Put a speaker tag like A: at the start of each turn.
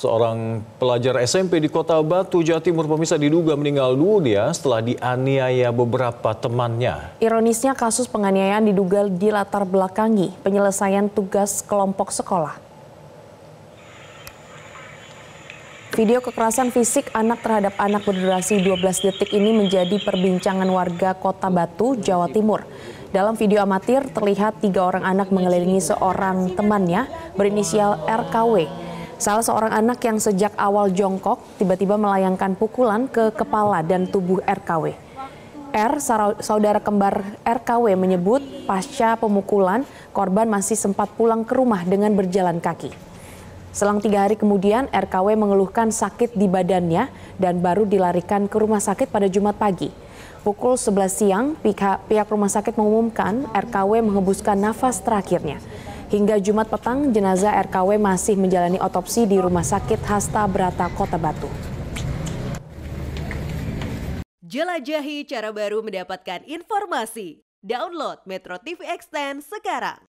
A: Seorang pelajar SMP di Kota Batu, Jawa Timur, pemirsa diduga meninggal dunia setelah dianiaya beberapa temannya.
B: Ironisnya kasus penganiayaan diduga dilatar belakangi penyelesaian tugas kelompok sekolah. Video kekerasan fisik anak terhadap anak berdurasi 12 detik ini menjadi perbincangan warga Kota Batu, Jawa Timur. Dalam video amatir terlihat tiga orang anak mengelilingi seorang temannya berinisial RKW Salah seorang anak yang sejak awal jongkok tiba-tiba melayangkan pukulan ke kepala dan tubuh RKW. R, saudara kembar RKW menyebut pasca pemukulan korban masih sempat pulang ke rumah dengan berjalan kaki. Selang tiga hari kemudian RKW mengeluhkan sakit di badannya dan baru dilarikan ke rumah sakit pada Jumat pagi. Pukul 11 siang pihak, pihak rumah sakit mengumumkan RKW menghembuskan nafas terakhirnya. Hingga Jumat petang, jenazah RKW masih menjalani otopsi di Rumah Sakit Hasta Brata Kota Batu. Jelajahi cara baru mendapatkan informasi. Download Metro TV Extend
A: sekarang.